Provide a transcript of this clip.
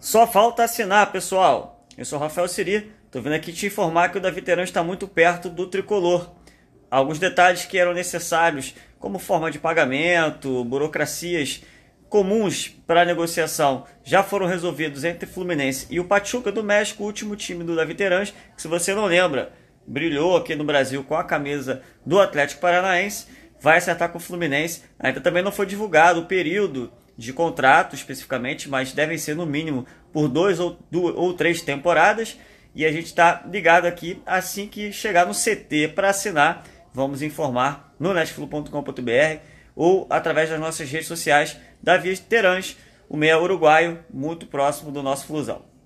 Só falta assinar, pessoal. Eu sou Rafael Siri, Estou vindo aqui te informar que o da Terão está muito perto do tricolor. Alguns detalhes que eram necessários, como forma de pagamento, burocracias comuns para negociação já foram resolvidos entre Fluminense e o Pachuca do México, último time do Davi Terãs, que se você não lembra, brilhou aqui no Brasil com a camisa do Atlético Paranaense, vai acertar com o Fluminense. Ainda também não foi divulgado o período de contrato especificamente, mas devem ser no mínimo por dois ou, duas, ou três temporadas. E a gente está ligado aqui assim que chegar no CT para assinar, vamos informar no netflu.com.br ou através das nossas redes sociais, Davi Terãs, o meia uruguaio, muito próximo do nosso Flusão.